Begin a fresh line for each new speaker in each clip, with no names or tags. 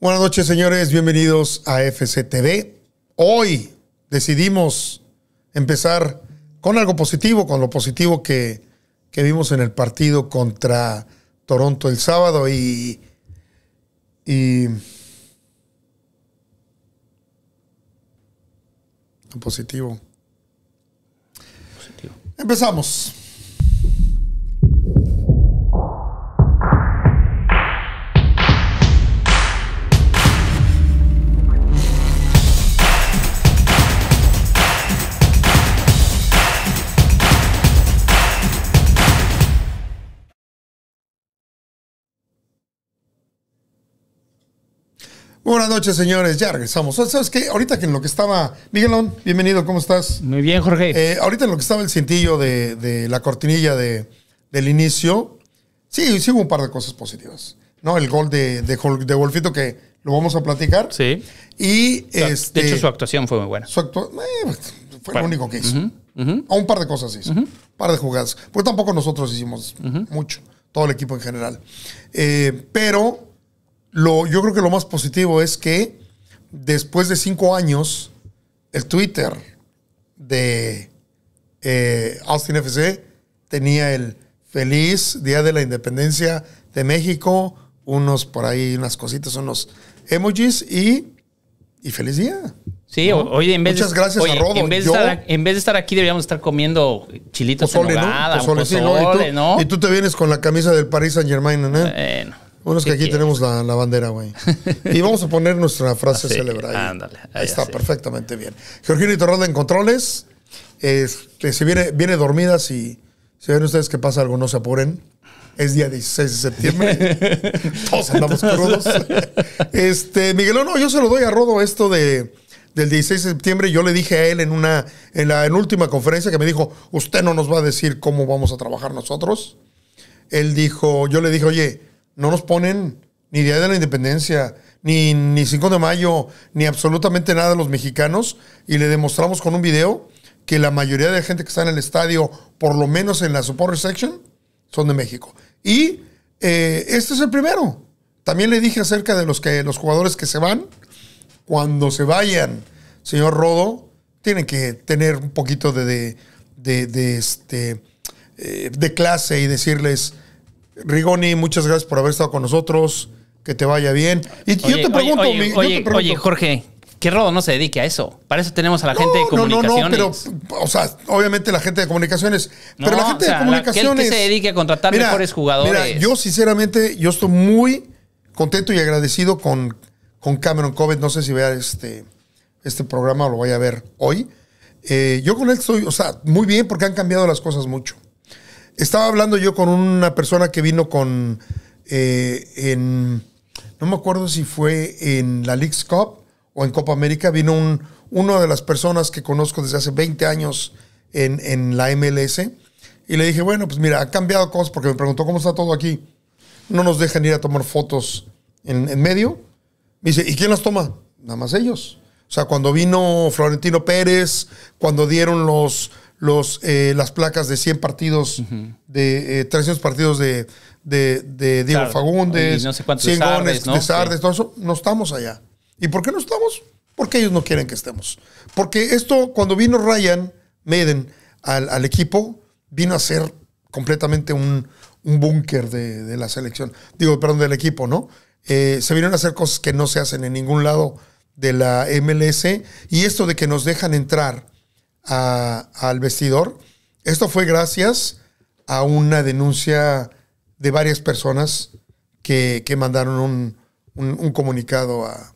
Buenas noches, señores. Bienvenidos a FCTV. Hoy decidimos empezar con algo positivo, con lo positivo que, que vimos en el partido contra Toronto el sábado y, y positivo. positivo. Empezamos. Buenas noches, señores. Ya regresamos. ¿Sabes qué? Ahorita que en lo que estaba. Miguelón, bienvenido, ¿cómo estás? Muy bien, Jorge. Eh, ahorita en lo que estaba el cintillo de, la cortinilla del inicio, sí, sí hubo un par de cosas positivas. ¿No? El gol de, de, que lo vamos a platicar. Sí. Y. de este, hecho, su
actuación fue muy buena.
Su actuación. Eh, fue lo único que hizo. A un par de cosas hizo. Un par de jugadas. Porque tampoco nosotros hicimos mucho. Todo el equipo en general. Eh, pero lo, yo creo que lo más positivo es que después de cinco años, el Twitter de eh, Austin FC tenía el feliz Día de la Independencia de México, unos por ahí, unas cositas, unos emojis y, y feliz día. Sí, hoy en vez Muchas gracias a En vez, yo, estar,
en vez, de estar aquí, debíamos estar comiendo chilitos ¿Y,
tú, te vienes con la camisa del Paris Saint Germain, ¿no? Bueno. Bueno, es que aquí tenemos la, la bandera, güey. Y vamos a poner nuestra frase ah, célebre ahí. Ándale, está, perfectamente bien. Georgino y en controles. Este, si viene, viene dormida, si, si ven ustedes que pasa algo, no se apuren. Es día 16 de septiembre. Todos andamos crudos. Este, Miguel no, yo se lo doy a Rodo esto de, del 16 de septiembre. Yo le dije a él en una en la en última conferencia que me dijo, usted no nos va a decir cómo vamos a trabajar nosotros. Él dijo, yo le dije, oye, no nos ponen ni Día de la Independencia, ni, ni 5 de mayo, ni absolutamente nada los mexicanos, y le demostramos con un video que la mayoría de la gente que está en el estadio, por lo menos en la supporter section, son de México. Y eh, este es el primero. También le dije acerca de los, que, los jugadores que se van. Cuando se vayan, señor Rodo, tienen que tener un poquito de, de, de, este, eh, de clase y decirles, Rigoni, muchas gracias por haber estado con nosotros. Que te vaya bien. Y yo, te pregunto, mi, yo
Jorge, que Rodo no se dedique a eso. Para eso tenemos a la gente de comunicaciones. No,
no, pero, o sea, obviamente la gente de comunicaciones. pero la gente de comunicaciones. La, se dedique a contratar mejores jugadores. Mira, yo sinceramente, yo estoy muy contento y agradecido con, con Cameron Covet. No sé si vea este, este programa o lo vaya a ver hoy. Eh, yo con él estoy, o sea, muy bien porque han cambiado las cosas mucho. Estaba hablando yo con una persona que vino con, eh, en, no me acuerdo si fue en la League's Cup o en Copa América, vino un, una de las personas que conozco desde hace 20 años en, la MLS. Y le dije, bueno, pues mira, ha cambiado cosas porque me preguntó cómo está todo aquí. No nos dejan ir a tomar fotos en, en medio. Me dice, ¿y quién las toma? Nada más ellos. O sea, cuando vino Florentino Pérez, cuando dieron los, los, eh, las placas de 100 eh, partidos, de 300 partidos de, Diego Fagundes, goles de Sardes, todo eso, no estamos allá. ¿Y por qué no estamos? Porque ellos no quieren que estemos. Porque esto, cuando vino Ryan Maiden al, al equipo, vino a ser completamente un, búnker de, la selección, digo, perdón, del equipo, ¿no? Eh, se vinieron a hacer cosas que no se hacen en ningún lado de la MLS y esto de que nos dejan entrar al vestidor. Esto fue gracias a una denuncia de varias personas que, mandaron un, comunicado a,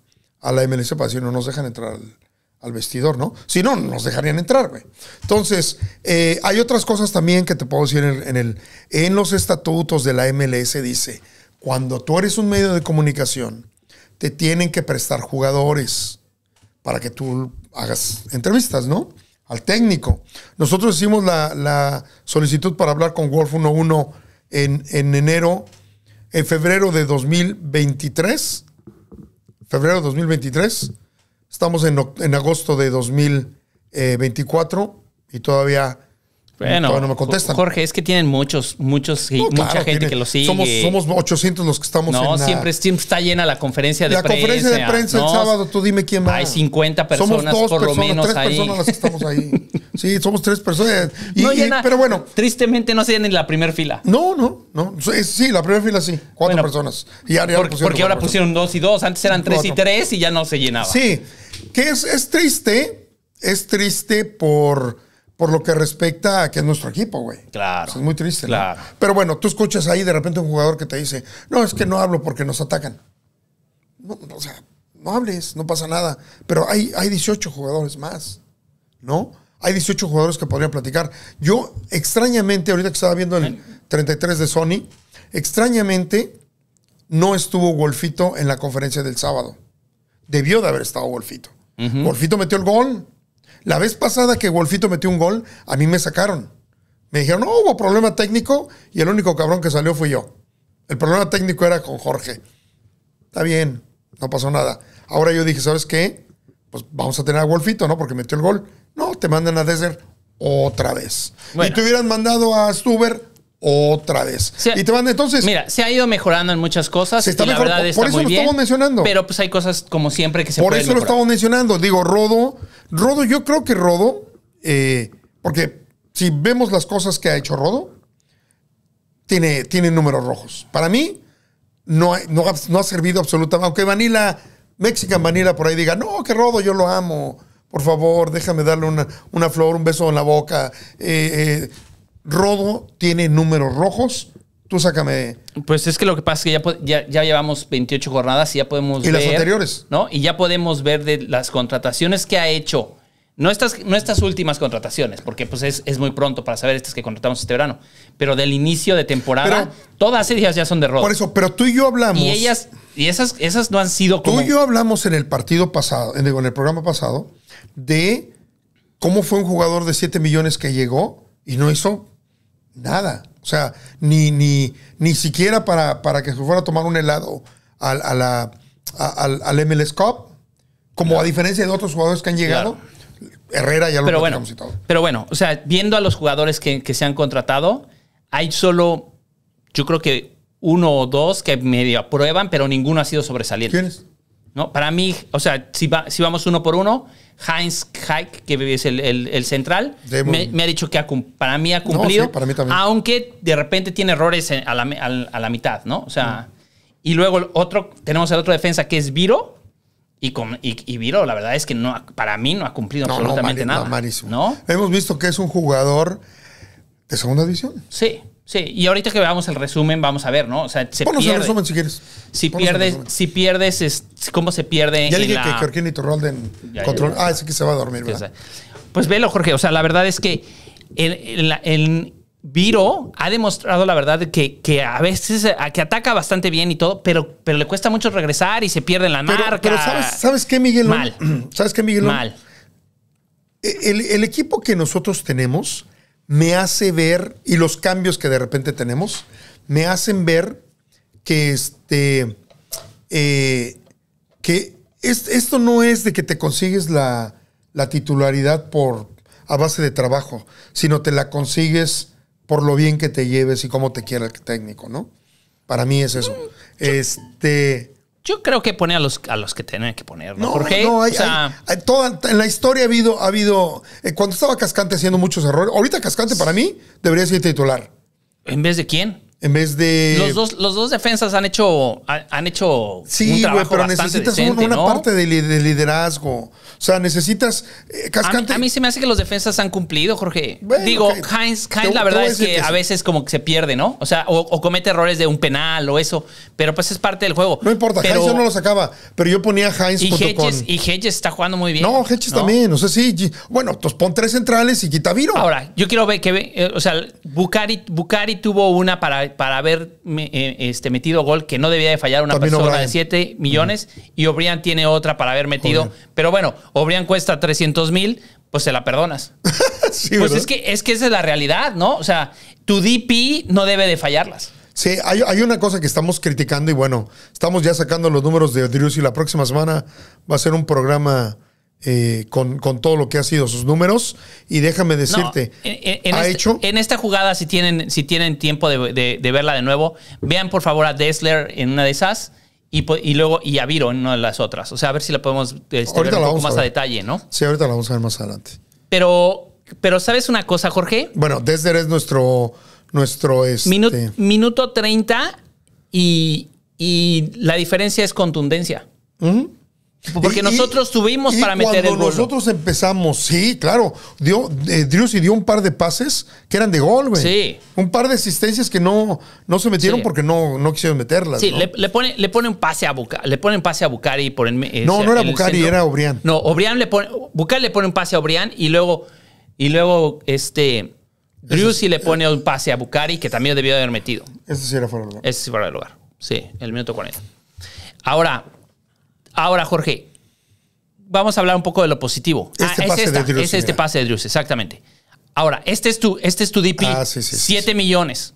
la MLS para decir no nos dejan entrar al, vestidor, ¿no? Si no, nos dejarían entrar, güey. Entonces, eh, hay otras cosas también que te puedo decir en, en, el, en los estatutos de la MLS dice, cuando tú eres un medio de comunicación, te tienen que prestar jugadores para que tú hagas entrevistas, ¿no? al técnico. Nosotros hicimos la, solicitud para hablar con Wolf 11 en, enero, en febrero de 2023. Febrero de 2023. Estamos en, en agosto de 2024 eh, y todavía bueno, me contestan.
Jorge, es que tienen muchos, muchos, y mucha gente que lo sigue. Somos, somos
800 los que estamos no, en siempre,
está llena la conferencia de prensa. La conferencia de prensa el sábado, tú dime quién más. Hay 50 personas por lo menos tres ahí. personas las
que estamos ahí. sí, somos tres personas. pero bueno. Tristemente no se llena en la primera fila. No, no, no. Sí, la primera fila sí, cuatro personas. Y porque ahora pusieron dos y dos, antes eran tres y tres y ya no se llenaba. Sí, que es triste, es triste por por lo que respecta a que es nuestro equipo, güey. Claro. es muy triste. Claro. Pero bueno, tú escuchas ahí de repente un jugador que te dice, no, es que no hablo porque nos atacan. No, o sea, no hables, no pasa nada. Pero hay, hay 18 jugadores más, ¿no? Hay 18 jugadores que podrían platicar. Yo, extrañamente, ahorita que estaba viendo el 33 de Sony, extrañamente no estuvo Golfito en la conferencia del sábado. Debió de haber estado Golfito. Golfito metió el gol, la vez pasada que Wolfito metió un gol, a mí me sacaron. Me dijeron, no hubo problema técnico y el único cabrón que salió fui yo. El problema técnico era con Jorge. Está bien, no pasó nada. Ahora yo dije, ¿sabes qué? Pues vamos a tener a Wolfito, ¿no? Porque metió el gol. No, te mandan a Desert otra vez. Y te hubieran mandado a Stuber otra vez.
y te van entonces. Mira, se ha ido mejorando en muchas cosas. Se por, eso lo estamos mencionando. Pero pues hay cosas como siempre que se Por eso lo estamos
mencionando. Digo, Rodo, Rodo, yo creo que Rodo, eh, porque si vemos las cosas que ha hecho Rodo, tiene, tiene números rojos. Para mí, no, no, ha servido absolutamente. Aunque Vanilla, Mexican Vanilla por ahí diga, no, que Rodo, yo lo amo por favor, déjame darle una, una, flor, un beso en la boca. Eh, eh, Rodo tiene números rojos. Tú sácame.
Pues es que lo que pasa es que ya, ya, llevamos 28 jornadas y ya podemos ¿Y ver. Y las anteriores. ¿No? Y ya podemos ver de las contrataciones que ha hecho. No estas, no estas últimas contrataciones, porque pues es, muy pronto para saber estas que contratamos este verano. Pero del inicio de temporada, todas ellas ya son de Rodo. Por
eso, pero tú y yo hablamos. Y ellas, y esas, esas no han sido como. Tú y yo hablamos en el partido pasado, en en el programa pasado, de cómo fue un jugador de 7 millones que llegó y no hizo nada. O sea, ni, ni, ni siquiera para, para que se fuera a tomar un helado al, a la, al, al, MLS Cup, como a diferencia de otros jugadores que han llegado. Herrera ya lo pero bueno, Pero bueno, o sea, viendo a los
jugadores que, que se han contratado, hay solo, yo creo que uno o dos que medio aprueban, pero ninguno ha sido sobresaliente. ¿Quiénes? ¿no? Para mí, o sea, si, si vamos uno por uno, Heinz Haik, que es el, central, me, ha dicho que ha, para mí ha cumplido. Aunque de repente tiene errores a la, mitad, ¿no? O sea, y luego el otro, tenemos el otro defensa que es Viro. Y, con, Viro, la verdad es que no, para mí no ha cumplido absolutamente
absolutamente no, nada. Hemos visto que es un jugador de segunda división. Sí.
Sí, y ahorita que veamos el resumen, vamos a ver, ¿no? O sea, se Ponos el resumen si quieres. Si pierdes, si pierdes, cómo se pierde. Ya dije que Jorge
y Torrolden control. Ah, ese que se va a dormir, ¿verdad?
Pues velo, Jorge. O sea, la verdad es que el, Viro ha demostrado, la verdad, que, a veces que ataca bastante bien y todo, pero, pero le cuesta mucho regresar y se pierde la marca. Pero ¿sabes, ¿sabes qué, Miguel? Mal. ¿Sabes qué, Miguel? Mal.
E, el equipo que nosotros tenemos me hace ver, y los cambios que de repente tenemos, me hacen ver que, este, eh, que esto no es de que te consigues la, titularidad por, a base de trabajo, sino te la consigues por lo bien que te lleves y cómo te quiera el técnico, ¿no? Para mí es eso. Este,
yo creo que pone a los, a los que tienen que poner, ¿no? en
la historia ha habido, ha habido eh, cuando estaba Cascante haciendo muchos errores, ahorita Cascante para mí debería ser titular.
¿En vez de quién?
En vez de. Los dos,
los dos defensas han hecho. Han hecho sí, un pero necesitas una parte
de, liderazgo. O sea, necesitas. Eh, cascante.
A, mí, se me hace que los defensas han cumplido, Jorge. Digo, Heinz, Heinz la verdad es que, a veces como que se pierde, ¿no? O sea, o, comete errores de un penal o eso. Pero pues es parte del juego. No importa, Heinz no
lo sacaba. Pero yo ponía Heinz y Hedges,
y Hedges está jugando muy bien. No, Hedges también.
O sea, sí. Bueno, pues pon tres centrales y quita Viro. Ahora,
yo quiero ver que. Eh, o sea, Bucari, Bucari tuvo una para para haber eh, este, metido gol que no debía de fallar una persona de 7 millones y O'Brien tiene otra para haber metido. Pero bueno, O'Brien cuesta 300 mil, pues se la perdonas. pues es que, es que esa es la realidad, ¿no? O sea, tu DP no debe de fallarlas.
Sí, hay, hay, una cosa que estamos criticando y bueno, estamos ya sacando los números de Drews y la próxima semana va a ser un programa eh, con, todo lo que ha sido sus números. Y déjame decirte,
en, este, hecho. En esta jugada, si tienen, si tienen tiempo de, verla de nuevo, vean por favor a Desler en una de esas. Y, luego y a Viro en una de las otras. O sea, a ver si la podemos este, ver un poco más a, detalle,
¿no? Sí, ahorita la vamos a ver más adelante.
Pero, pero ¿sabes una cosa, Jorge?
Bueno, Desler es nuestro. nuestro este,
minuto 30 y, la diferencia es contundencia.
Porque nosotros tuvimos para meter el gol. Nosotros empezamos, sí, claro. Dio, eh, y dio un par de pases que eran de gol, güey. Sí. Un par de asistencias que no, no se metieron porque no, no quisieron meterlas. Sí, le,
pone, le un pase a Bucari, le ponen pase a Bucari por eh, No, no era Bucari, era Obrián. No, Obrián le pone, Bucari le pone un pase a Obrián y luego, y luego este. Drews y le pone un pase a Bucari que también debió haber metido. Ese sí era fuera de lugar. Ese sí fuera lugar. Sí, el minuto 40. Ahora, Ahora, Jorge, vamos a hablar un poco de lo positivo. Ah, este pase de Drews, este pase de Drews, exactamente. Ahora, este es tu, este es tu DP, ah, sí, sí, 7 millones.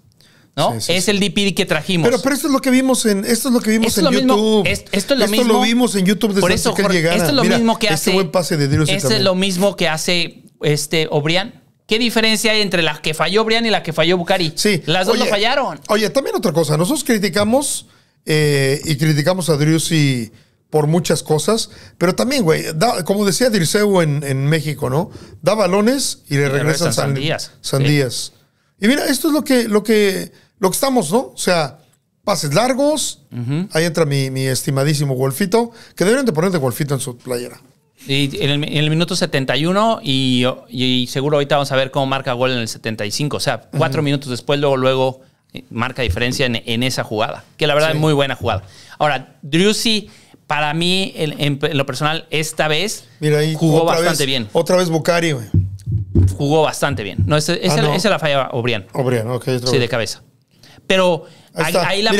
¿no? es el DP que trajimos. Pero,
pero esto es lo que vimos en, esto es lo que vimos en YouTube. esto es lo vimos en YouTube desde Por eso, Esto es lo mismo que este hace. Este buen pase de Drews. Este es lo
mismo que hace este O'Brien. ¿Qué diferencia hay entre la que falló O'Brien y la que falló Bucari? Sí. Las dos lo fallaron.
Oye, también otra cosa. Nosotros criticamos eh, y criticamos a Drews y por muchas cosas, pero también, güey, como decía Dirceu en, México, ¿no? Da balones y le, regresa regresan, sandías. Sandías. Y mira, esto es lo que, lo que, lo que estamos, ¿no? O sea, pases largos. Ahí entra mi, estimadísimo Golfito, que deberían de ponerte Golfito en su playera.
Y en, el, minuto 71 y, seguro ahorita vamos a ver cómo marca gol en el 75. O sea, cuatro minutos después, luego, luego eh, marca diferencia en, esa jugada. Que la verdad es muy buena jugada. Ahora, Drewsy para mí, en, lo personal, esta vez jugó bastante bien. Otra vez Bucari, Jugó bastante bien. esa, esa, ah, la falla O'Brien. O'Brien, ok. sí, de cabeza. Pero ahí, la,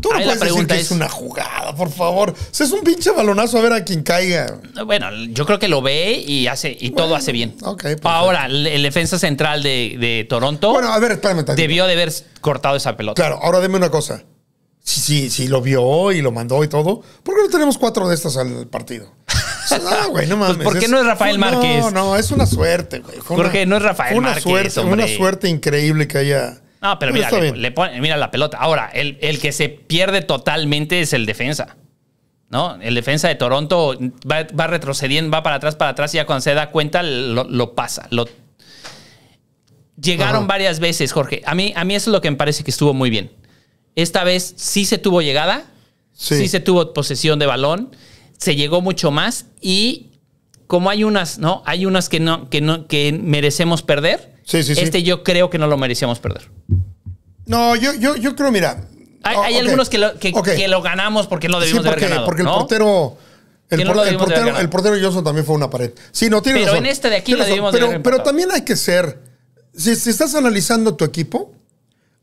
tú pregunta es, una
jugada, por favor. es un pinche balonazo a ver a quien caiga.
Bueno, yo creo que lo ve y hace y todo hace bien. Ahora, el defensa central de, Toronto. Bueno, a ver, Debió de haber
cortado esa pelota. Claro, ahora dime una cosa si, lo vio y lo mandó y todo, ¿por qué no tenemos cuatro de estas al partido? No, pues, ah, güey, no pues, mames. ¿Por qué no es Rafael Márquez? No, no, es una suerte, güey. Jorge, no es Rafael una una suerte increíble que haya. No, pero mira, le,
pone, mira la pelota. Ahora, el, que se pierde totalmente es el defensa. ¿No? El defensa de Toronto va, retrocediendo, va para atrás, para atrás, y ya cuando se da cuenta lo, pasa. Llegaron varias veces, Jorge. A mí, a mí eso es lo que me parece que estuvo muy bien. Esta vez sí se tuvo llegada, sí. se tuvo posesión de balón, se llegó mucho más y como hay unas, ¿no? Hay unas que no, que no, merecemos perder. este yo creo que no lo merecíamos perder.
No, yo, yo, yo creo, mira. Hay, oh, algunos que lo, ganamos porque no debimos haber ganado. Porque el portero. El, portero, el, Johnson también fue una pared. Sí, no tiene Pero en este de aquí lo debimos de haber Pero también hay que ser. si, estás analizando tu equipo,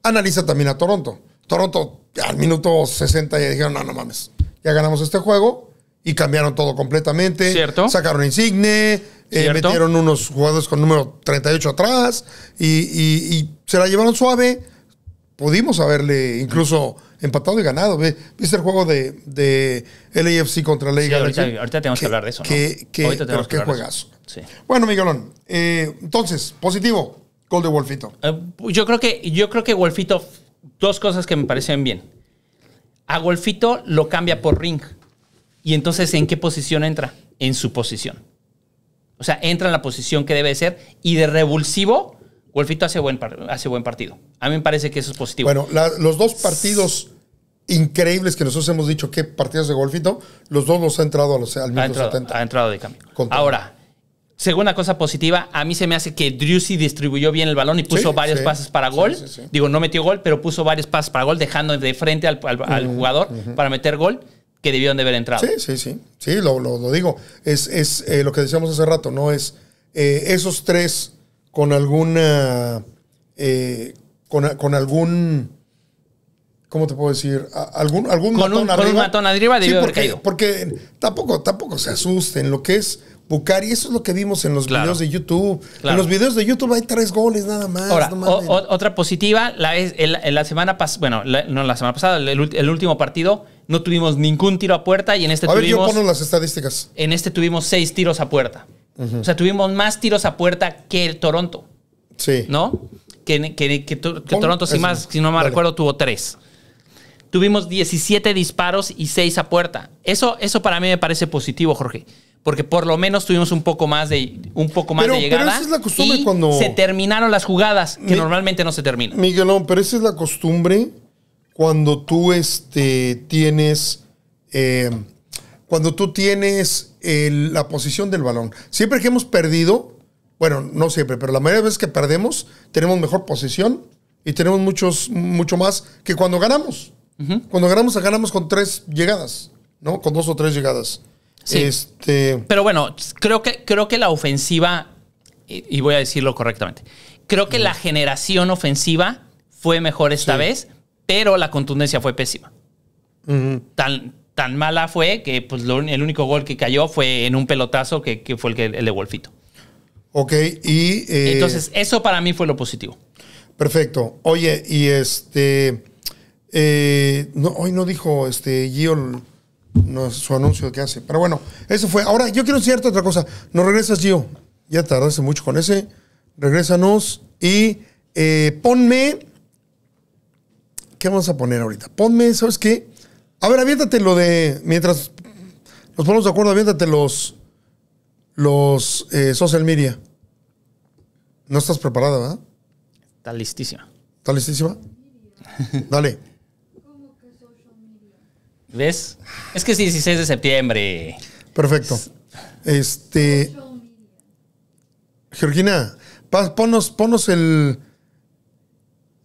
analiza también a Toronto. Toronto al minuto 60 ya dijeron, no, no mames, ya ganamos este juego y cambiaron todo completamente. Cierto. Sacaron Insigne, eh, metieron unos jugadores con número 38 atrás y, se la llevaron suave. Pudimos haberle incluso empatado y ganado. ¿Viste el juego de, de LAFC contra LA sí, ahorita, tenemos que, hablar de eso. qué juegazo. Bueno, Miguelón, eh, entonces, positivo, gol de Wolfito. Eh, yo, creo que, yo creo que Wolfito
dos cosas que me parecen bien. A Golfito lo cambia por ring. Y entonces, ¿en qué posición entra? En su posición. O sea, entra en la posición que debe ser. Y de revulsivo, Golfito hace buen, hace buen partido. A mí me parece que eso es positivo. Bueno,
los dos partidos increíbles que nosotros hemos dicho que partidos de Golfito, los dos los ha entrado al mismo 70.
Ha entrado de cambio. Ahora, Segunda cosa positiva, a mí se me hace que Drewsy distribuyó bien el balón y puso varios pases para gol. Digo, no metió gol, pero puso varios pases para gol, dejando de frente al, jugador para meter gol que debieron de haber entrado. Sí,
sí, sí. Sí, lo, digo. Es, eh, lo que decíamos hace rato, ¿no? Es eh, esos tres con alguna. Eh, con, algún. ¿Cómo te puedo decir? Algún, algún con un, matón arriba debió porque, caído. Porque tampoco, tampoco se asusten. Lo que es Bucari, y eso es lo que vimos en los videos de YouTube. En los videos de YouTube hay tres goles nada más.
otra positiva, la, es, la semana pasada, bueno, no la semana pasada, el, último partido no tuvimos ningún tiro a puerta y en este tuvimos... A ver, yo pongo las
estadísticas.
En este tuvimos seis tiros a puerta. O sea, tuvimos más tiros a puerta que el Toronto. Sí. ¿No? Que, Toronto, si, no me recuerdo, tuvo tres. Tuvimos 17 disparos y seis a puerta. Eso, eso para mí me parece positivo, Jorge porque por lo menos tuvimos un poco más de un poco más de llegada. Pero esa es la costumbre y cuando se terminaron las jugadas que normalmente no se terminan.
Miguelón, pero esa es la costumbre cuando tú este, tienes eh, cuando tú tienes la posición del balón. Siempre que hemos perdido, bueno, no siempre, pero la mayoría de veces que perdemos tenemos mejor posición y tenemos muchos mucho más que cuando ganamos. Cuando ganamos, ganamos con tres llegadas, ¿no? Con dos o tres llegadas. Este...
Pero bueno, creo que, creo que la ofensiva, y, voy a decirlo correctamente, creo que la generación ofensiva fue mejor esta vez, pero la contundencia fue pésima. tan, tan mala fue que pues, el único gol que cayó fue en un pelotazo que, fue el, que, el de Wolfito.
Ok, y... Eh, Entonces,
eso para mí fue lo positivo.
Perfecto. Oye, y este... Eh, hoy no dijo este Gio no, su anuncio que hace. Pero bueno, eso fue. Ahora, yo quiero decirte otra cosa. No regresas, yo Ya tardaste mucho con ese. Regrésanos y eh, ponme. ¿Qué vamos a poner ahorita? Ponme, ¿sabes qué? A ver, aviéntate lo de. Mientras nos ponemos de acuerdo, aviéntate los. Los eh, social media. No estás preparada, ¿verdad? Está listísima. ¿Está listísima? Dale. ¿Ves? Es que es 16 de
septiembre.
Perfecto. Este. Georgina, ponos, el.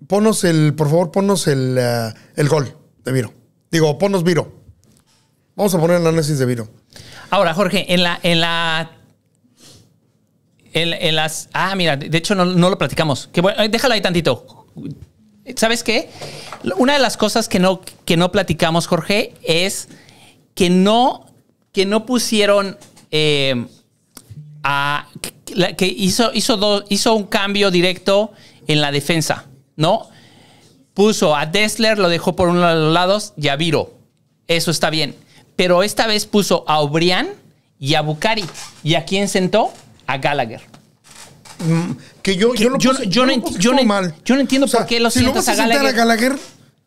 Ponos el. Por favor, ponos el, ah, el gol de Viro. Digo, ponos Viro. Vamos a poner el análisis de Viro. Ahora, Jorge, en la. En la
las. Ah, mira, de hecho no, lo platicamos. Que bueno, eh, déjalo ahí tantito. ¿Sabes qué? Una de las cosas que no, que no platicamos, Jorge, es que no, que no pusieron eh, a. Que, hizo, hizo, hizo un cambio directo en la defensa, ¿no? Puso a Dessler, lo dejó por uno de los lados, y a Viro. Eso está bien. Pero esta vez puso a O'Brien y a Bucari. ¿Y a quién sentó? A Gallagher
que yo, yo, no, entiendo por qué lo si sientas lo vas a, Gallagher. a Gallagher.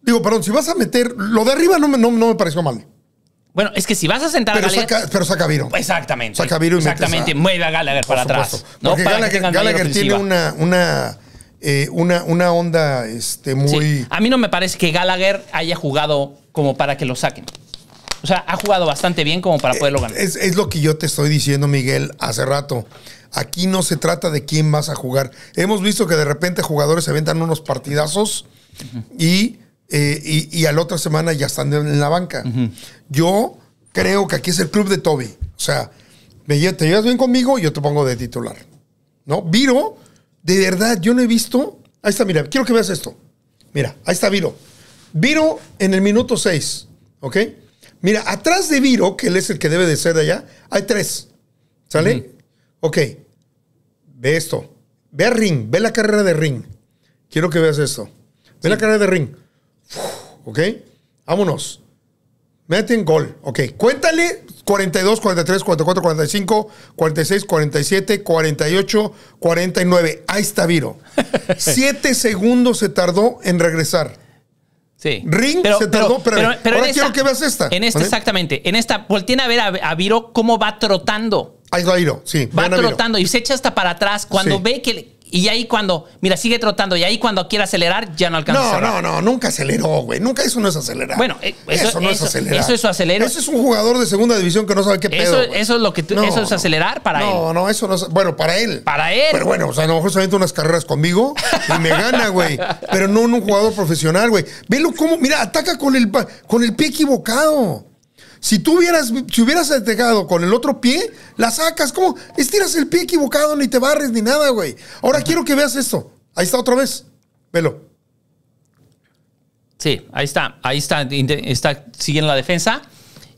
Digo, perdón, si vas a meter. Lo de arriba no me, no, me pareció mal. Bueno, es que si vas a sentar a Gallagher.
pero saca Viro. Exactamente. Saca Viro Exactamente, mueve a Gallagher para atrás. ¿no? Porque Gallagher, Gallagher tiene una,
una, eh, una, una, onda este, muy.
A mí no me parece que Gallagher haya jugado como para que lo saquen. O sea, ha jugado bastante
bien como para eh, poderlo ganar. Es, es lo que yo te estoy diciendo, Miguel, hace rato. Aquí no se trata de quién vas a jugar. Hemos visto que de repente jugadores se aventan unos partidazos y, eh, a la otra semana ya están en la banca. Yo creo que aquí es el club de Toby. O sea, me, te llevas bien conmigo, y yo te pongo de titular. ¿No? Viro, de verdad, yo no he visto. Ahí está, mira, quiero que veas esto. Mira, ahí está Viro. Viro en el minuto 6, ¿ok? Mira, atrás de Viro, que él es el que debe de ser de allá, hay tres. ¿Sale? Ok, ve esto. Ve a Ring, ve la carrera de Ring. Quiero que veas esto. Ve la carrera de Ring. ok, vámonos. Meten en gol. Ok, cuéntale 42, 43, 44, 45, 46, 47, 48, 49. Ahí está Viro. Siete segundos se tardó en regresar. Sí. Ring se tardó, pero, ahora quiero que
veas esta. En esta, exactamente. En esta, volteen a ver a, a Viro cómo va trotando sí. Va trotando y se echa hasta para atrás cuando ve que y ahí cuando, mira, sigue trotando y ahí cuando quiere acelerar ya no alcanza. No, no, no,
nunca aceleró, güey. Nunca eso no es acelerar. Bueno, eh, eso, no es acelerar. Eso es acelera es un jugador de segunda división que no sabe qué pedo. Eso, es lo que eso es acelerar para él. No, no, eso no es, bueno, para él. Para él. Pero bueno, o sea, a lo mejor se unas carreras conmigo y me gana, güey. Pero no en un jugador profesional, güey. Velo cómo, mira, ataca con el con el pie equivocado. Si tú hubieras, si hubieras atacado con el otro pie, la sacas. ¿Cómo? Estiras el pie equivocado, ni te barres, ni nada, güey. Ahora quiero que veas esto. Ahí está otra vez. Velo.
Sí, ahí está. Ahí está. Está siguiendo la defensa. Ah,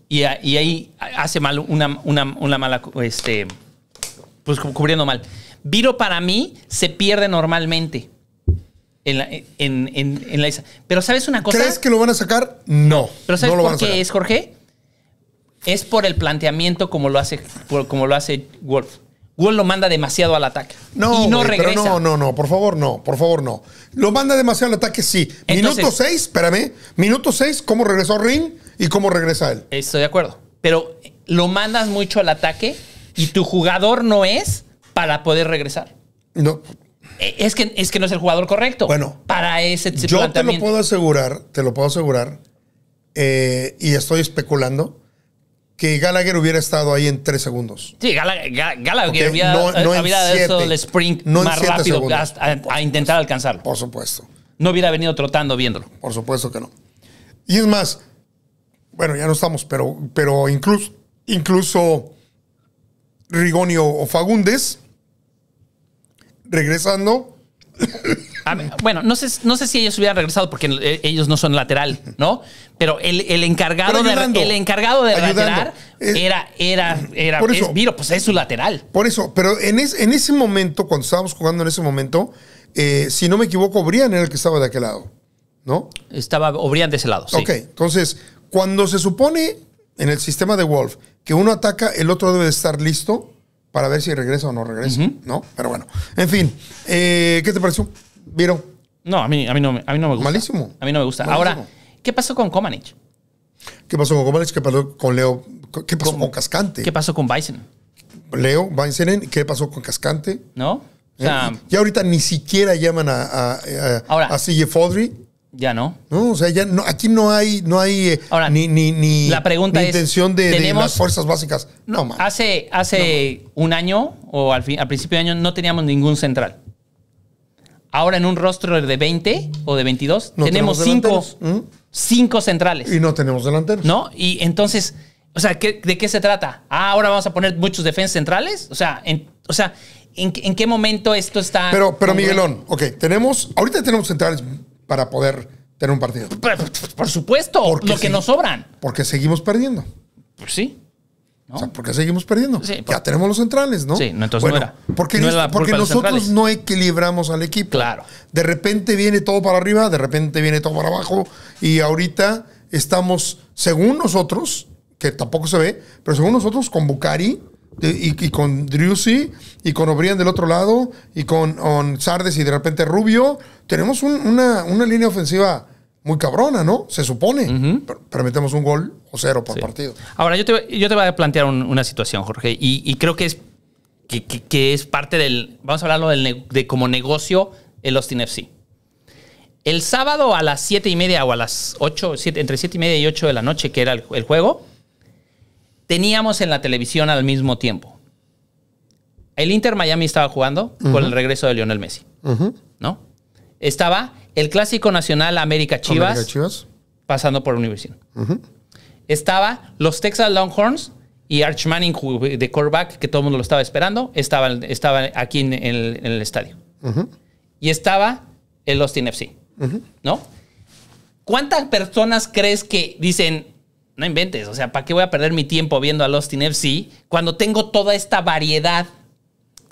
y, ahí hace mal una, una, mala. Este, pues cubriendo mal. Viro para mí se pierde normalmente. En la, en, en, Pero ¿sabes una cosa? ¿Crees
que lo van a sacar? No.
¿Pero sabes por qué es, Jorge? es por el planteamiento como lo hace, como lo hace Wolf. Wolf lo manda demasiado al ataque.
No, no no, no, por favor, no, por favor, no. Lo manda demasiado al ataque, sí. minuto 6, espérame. Minuto 6, ¿cómo regresó Ring y cómo regresa él?
Estoy de acuerdo. Pero lo mandas mucho al ataque y tu jugador no es para poder regresar. No. E, es que, es que no es el jugador correcto. Bueno. Para ese Yo te lo puedo
asegurar, te lo puedo asegurar, eh, y estoy especulando que Gallagher hubiera estado ahí en tres segundos.
Sí, Gallagher, hubiera no, el sprint más rápido a, intentar alcanzarlo. Por supuesto. No hubiera venido trotando
viéndolo. Por supuesto que no. Y es más, bueno, ya no estamos, pero, pero incluso, incluso Rigonio o Fagundes regresando
bueno, no sé, no sé si ellos hubieran regresado porque eh, ellos no son lateral, ¿no? Pero el, encargado de, el encargado de era, era, eso, es, pues es su lateral.
Por eso, pero en, ese momento, cuando estábamos jugando en ese momento, eh, si no me equivoco, Brian era el que estaba de aquel lado, ¿no?
Estaba Brian de ese lado, sí. Ok,
entonces, cuando se supone en el sistema de Wolf que uno ataca, el otro debe estar listo para ver si regresa o no regresa, ¿no? Pero bueno, en fin, eh, ¿qué te pareció? ¿Vieron? No, a mí, a mí, no, a mí no me gusta. Malísimo. A mí no me gusta. Ahora, ¿qué pasó con Comanich? ¿Qué pasó con Comanich? ¿Qué pasó con Leo? ¿Qué pasó con, Cascante? ¿Qué pasó con Bison? Leo, Bison, ¿qué pasó con Cascante? ¿No? O sea, eh, ya ahorita ni siquiera llaman a, ahora, a CJ Ya no. No, o sea, ya aquí no hay, no hay eh, Ahora, ni, ni, la intención de, las fuerzas básicas.
No, man. Hace, hace un año o al, al principio de año no teníamos ningún central. Ahora en un rostro de 20 o de 22, tenemos 5 ¿Mm? cinco, centrales. Y no tenemos delanteros. ¿No? Y entonces, o sea, ¿de qué se trata? Ah, ahora vamos a poner muchos defensas centrales. O sea, en, o sea ¿en, qué momento esto está. Pero, pero Miguelón,
ok, tenemos. Ahorita tenemos centrales para poder tener un partido. Por, supuesto, lo que nos sobran. Porque seguimos perdiendo. Pues sí. ¿por qué seguimos perdiendo? ya tenemos los centrales, ¿no? Sí, entonces Porque, nosotros no equilibramos al equipo. Claro. De repente viene todo para arriba, de repente viene todo para abajo. Y ahorita estamos, según nosotros, que tampoco se ve, pero según nosotros, con Bucari y, con Driussi y con O'Brien del otro lado y con Sardes y de repente Rubio, tenemos una, una línea ofensiva muy cabrona, ¿no? Se supone. pero, metemos un gol o cero por partido.
Ahora, yo te, yo te voy a plantear una situación, Jorge, y, creo que es, que, es parte del. Vamos a hablarlo de como negocio el Austin FC. El sábado a las siete y media o a las ocho, entre siete y media y ocho de la noche, que era el, juego, teníamos en la televisión al mismo tiempo. El Inter Miami estaba jugando con el regreso de Lionel Messi, ¿no? Estaba el Clásico Nacional América Chivas, pasando por universidad Estaban Estaba los Texas Longhorns y Arch Manning de quarterback, que todo el mundo lo estaba esperando, estaban, aquí en el, estadio. Y estaba el Austin FC, ¿no? ¿Cuántas personas crees que dicen, no inventes, o sea, ¿para qué voy a perder mi tiempo viendo al Austin FC cuando tengo toda esta variedad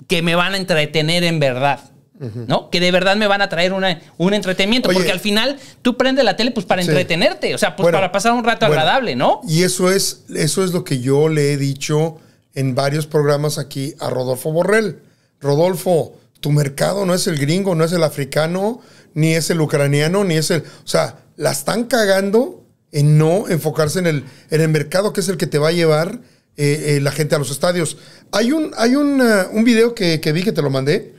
que me van a entretener en verdad? ¿no? Que de verdad me van a traer un entretenimiento, porque al final tú prendes la tele pues para entretenerte, o sea, pues para pasar un rato agradable,
¿no? Y eso es, eso es lo que yo le he dicho en varios programas aquí a Rodolfo Borrell. Rodolfo, tu mercado no es el gringo, no es el africano, ni es el ucraniano, ni es el... O sea, la están cagando en no enfocarse en el, en el mercado que es el que te va a llevar eh, eh, la gente a los estadios. Hay un, hay un, video que, vi que te lo mandé,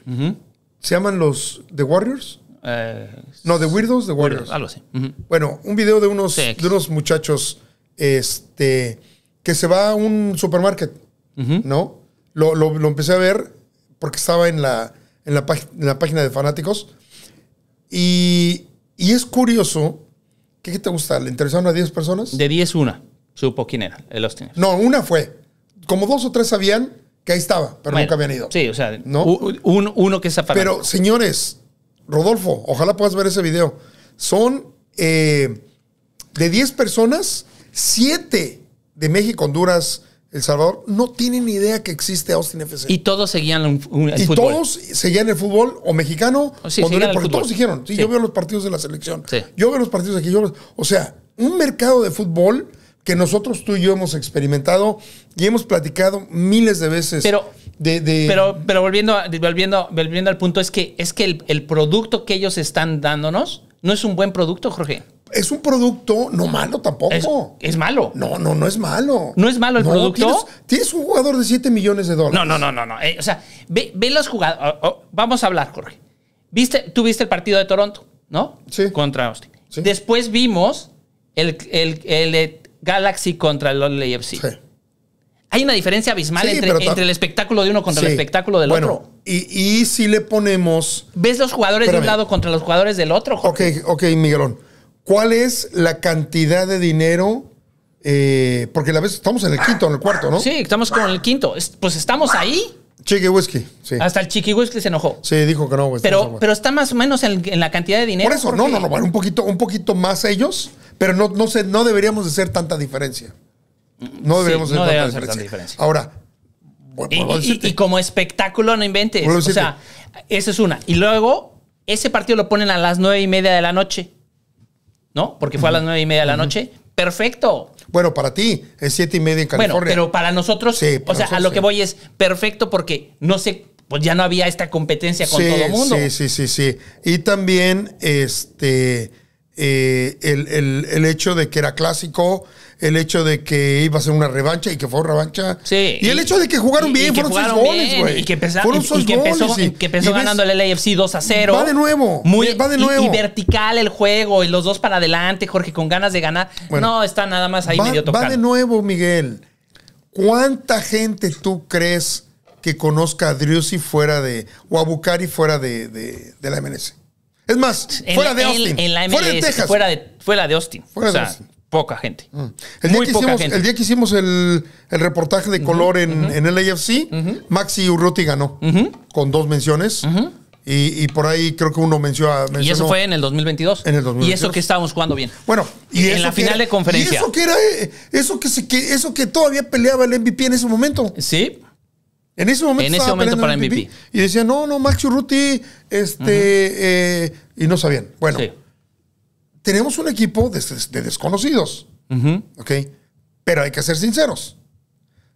¿Se llaman los The Warriors? Eh, no, The Weirdos, The Warriors. algo así. Bueno, un video de unos, muchachos este, que se va a un supermarket, ¿no? Lo, empecé a ver porque estaba en la, en la, página de fanáticos. Y, y es curioso, ¿qué, ¿qué, te gusta? ¿Le interesaron a 10 personas? De 10, una. Supo quién era, el Austin. No, una fue. Como dos o tres sabían, que ahí estaba, pero nunca habían ido. Sí, o sea, uno
que es afanático. Pero,
señores, Rodolfo, ojalá puedas ver ese video. Son eh, de 10 personas, 7 de México, Honduras, El Salvador, no tienen ni idea que existe Austin FC. Y
todos seguían el fútbol. Y todos
seguían el fútbol, o mexicano, o porque todos dijeron, sí, yo veo los partidos de la selección, yo veo los partidos aquí, yo o sea, un mercado de fútbol que nosotros tú y yo hemos experimentado y hemos platicado miles de veces. Pero, de, pero,
pero volviendo, volviendo, volviendo al punto, es que, es que el, producto que ellos están dándonos no es un buen producto,
Jorge. Es un producto no malo tampoco. Es, malo. No, no, no es malo. No es malo el producto. Tienes, un jugador de 7 millones de dólares. No, no, no, no. no. Eh, o sea, ve, los jugadores.
vamos a hablar, Jorge. ¿Viste, tú viste el partido de Toronto, ¿no? Sí. Contra Austin. Después vimos el, el, Galaxy contra el LAFC. Hay una diferencia abismal entre, el espectáculo de uno contra el espectáculo del otro.
Y, y, si le ponemos. ¿Ves los jugadores de un lado contra los jugadores del otro? Jorge? Ok, ok, Miguelón. ¿Cuál es la cantidad de dinero? Eh, porque la vez estamos en el quinto, en el cuarto,
¿no? Sí, estamos con el quinto. Pues estamos ahí.
Chiqui Whisky, sí. Hasta
el Chiqui Whisky
se enojó. Sí, dijo que no, güey. Pero, pero está más o menos en, la cantidad de dinero. Por eso, no, no, no, un poquito, un poquito más ellos pero no, no, no deberíamos de hacer tanta diferencia.
No deberíamos hacer, tanta,
diferencia. Ahora,
y, y, como espectáculo, no inventes. o sea, esa es una. Y luego, ese partido lo ponen a las nueve y media de la noche. ¿No? Porque fue a las nueve y media de la noche. Perfecto. Bueno, para ti es siete y media en California. Bueno, pero para nosotros, o sea, a lo que voy es perfecto porque no sé, pues ya no había esta competencia con todo el mundo. Sí, sí,
sí, sí. Y también, este eh, el, hecho de que era clásico, el hecho de que iba a ser una revancha y que fue una revancha. Y el hecho de que jugaron bien, que fueron goles, güey. Y que, empezó, ganando el LAFC 2 a 0. Va de nuevo. Muy, eh, Y,
vertical el juego, y los dos para adelante, Jorge, con ganas de ganar. no, está nada más ahí medio tocando. Va de
nuevo, Miguel. ¿Cuánta gente tú crees que conozca a Driussi fuera de, o a Bucari fuera de, de, de la MNC? Es más, fuera de Austin. fuera de Texas. Fuera
de, Austin. o sea, poca gente. Mm. El, día Muy poca gente. el día
que hicimos el, reportaje de color en, el AFC, Maxi Urruti ganó con dos menciones. Y, por ahí creo que uno mencionó... Y eso fue
en el 2022. En el 2022. Y eso que estábamos jugando bien. Bueno, y, en la final de conferencia. Y eso que
era, eh, eso que, se, que, eso que todavía peleaba el MVP en ese momento. Sí. En ese momento, para MVP. Y decían, no, no, Max Urruti, este, eh, y no sabían. Bueno, tenemos un equipo de, desconocidos, ¿ok? Pero hay que ser sinceros.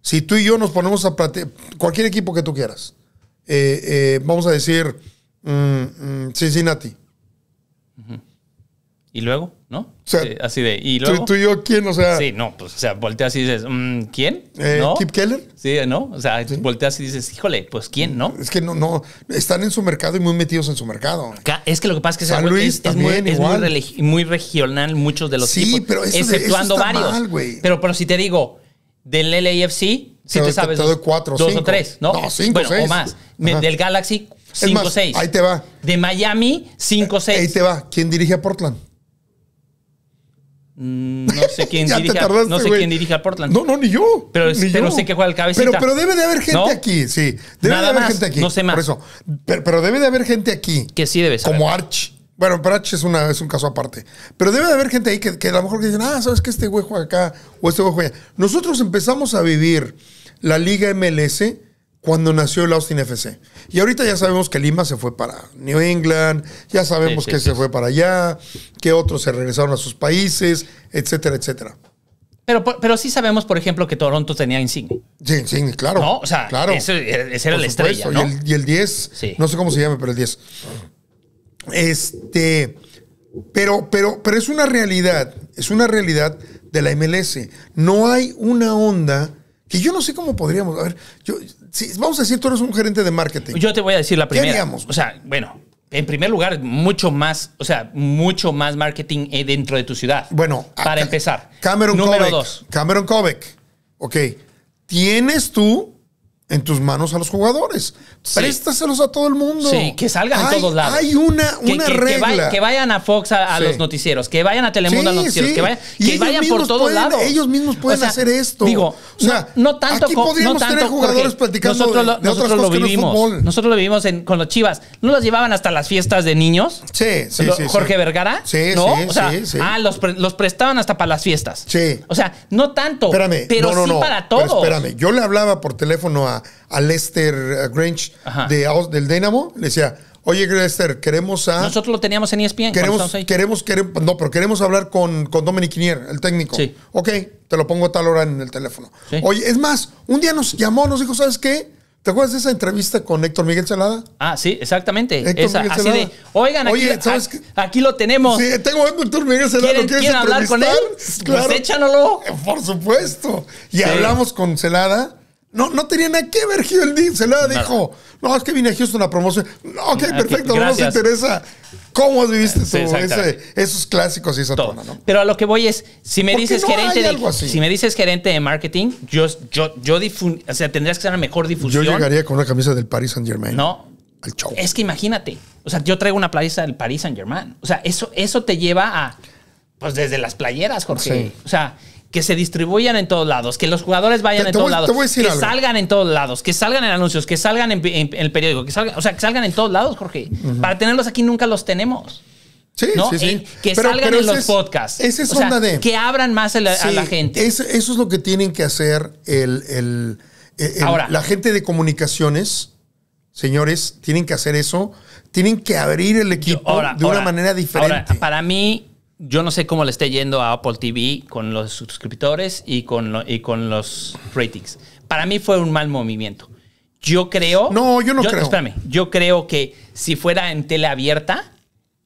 Si tú y yo nos ponemos a platicar, cualquier equipo que tú quieras, eh, eh, vamos a decir mm, mm, Cincinnati.
Ajá. ¿Y luego? ¿No? O sea, así de, ¿y luego? ¿Tú, y yo quién? O sea... Sí, no, pues, o sea, volteas y dices, mm, ¿quién? Eh, ¿Kip Keller? Sí, ¿no? O sea, volteas y dices, híjole, pues, ¿quién, no? Es
que no, no, están en su mercado y muy metidos en su mercado. Es que lo que pasa es que San Luis es, muy,
regional muchos de los tipos. Sí, pero eso, exceptuando varios. pero, pero si te digo, del LAFC, si te, sabes. Te doy cuatro, dos o tres, ¿no? No, cinco, bueno, o más. Del Galaxy, cinco, o seis. Ahí te va. De Miami, cinco, seis. Ahí te va. ¿Quién dirige a Portland? Mm, no sé quién dirige. a no sé quién dirige Portland. No, no, ni yo. Pero, ni pero no sé qué juega el cabeza. Pero, pero debe de haber gente
aquí, sí. Debe de haber gente aquí. No sé más. Por eso. Pero, pero, debe de haber gente aquí. Que sí debe ser. Como Arch. Bueno, pero Arch es, una, es un caso aparte. Pero debe de haber gente ahí que, que a lo mejor dicen, ah, ¿sabes que Este güey juega acá o este güey juega allá. Nosotros empezamos a vivir la Liga MLS cuando nació el Austin FC. Y ahorita ya sabemos que Lima se fue para New England, ya sabemos que se fue para allá, que otros se regresaron a sus países, etcétera, etcétera.
Pero, pero sí sabemos, por ejemplo, que Toronto
tenía Insigne. Sí, Insigne, claro. o sea, claro. Ese, era la estrella, ¿no? Y el, y el 10, no sé cómo se llama, pero el 10. Este, pero, pero, pero es una realidad, es una realidad de la MLS. No hay una onda que yo no sé cómo podríamos. A ver, yo, vamos a decir, tú eres un gerente de marketing. Yo
te voy a decir la primera. ¿Qué O sea, bueno, en primer lugar, mucho más, o sea, mucho más marketing eh,
dentro de tu ciudad. Bueno, para empezar. Cameron Número Cameron Kovic. Ok. Tienes tú en tus manos a los jugadores. Préstaselos a todo el mundo. Sí, que salgan a todos lados. Hay una, una que, que, Que,
vayan a Fox a, los noticieros, que vayan a Telemundo a los noticieros, que vayan, que vayan por todos lados. Ellos mismos pueden hacer esto. Digo, o sea, no, tanto aquí podríamos no tanto, tener jugadores platicando nosotros lo, de, nosotros lo vivimos. nosotros lo vivimos con los Chivas. ¿No los llevaban hasta las fiestas de niños? Sí, sí, sí. Jorge Vergara. Sí, sí, sí. Ah, los, los, prestaban hasta para las fiestas. Sí. O sea, no tanto, Espérame, pero sí para todos. Espérame,
yo le hablaba por teléfono a a, Lester Grinch de, del Dynamo, le decía, Oye, Lester, queremos a.
Nosotros lo teníamos en ESPN. Queremos,
queremos, no, pero queremos hablar con, con Dominic el técnico. Sí. Ok, te lo pongo a tal hora en el teléfono. Oye, es más, un día nos llamó, nos dijo, ¿sabes qué? ¿Te acuerdas de esa entrevista con Héctor Miguel Celada?
Ah, sí, exactamente. esa, así de, oigan, aquí, aquí lo tenemos. Sí, tengo
a Héctor Miguel Celada. ¿Quieren, hablar con él? Pues claro. Eh, por supuesto. Y hablamos con Celada no, no tenía nada que ver Se lo dijo. No, es que vine a Houston a promoción. No, ok, perfecto, no nos interesa. ¿Cómo viviste esos clásicos y esa Todo.
Pero a lo que voy es, si me dices gerente de, si me dices gerente de marketing, yo, yo, yo o sea, tendrías que ser la mejor difusión. Yo llegaría
con una camisa del Paris Saint Germain. No.
Al show. Es que imagínate. O sea, yo traigo una playera del Paris Saint Germain. O sea, eso, eso te lleva a. Pues desde las playeras, Jorge. Sí. O sea, que se distribuyan en todos lados, que los jugadores vayan en todos lados, que salgan en todos lados, que salgan en anuncios, que salgan en, el periódico, que salgan, o sea, que salgan en todos lados, Jorge. Para tenerlos aquí nunca los tenemos.
Sí, sí, sí. que salgan en los podcasts. Esa es o onda de. Que
abran más a la gente. eso es
lo que tienen que hacer e, el, Ahora, la gente de comunicaciones, señores, tienen que hacer eso. Tienen que abrir el equipo de una manera diferente. Ahora,
para mí, yo no sé cómo le esté yendo a Apple TV con los suscriptores y con, y con los ratings. Para mí fue un mal movimiento. Yo creo. No, yo no creo. Espérame, yo creo que si fuera en tele abierta,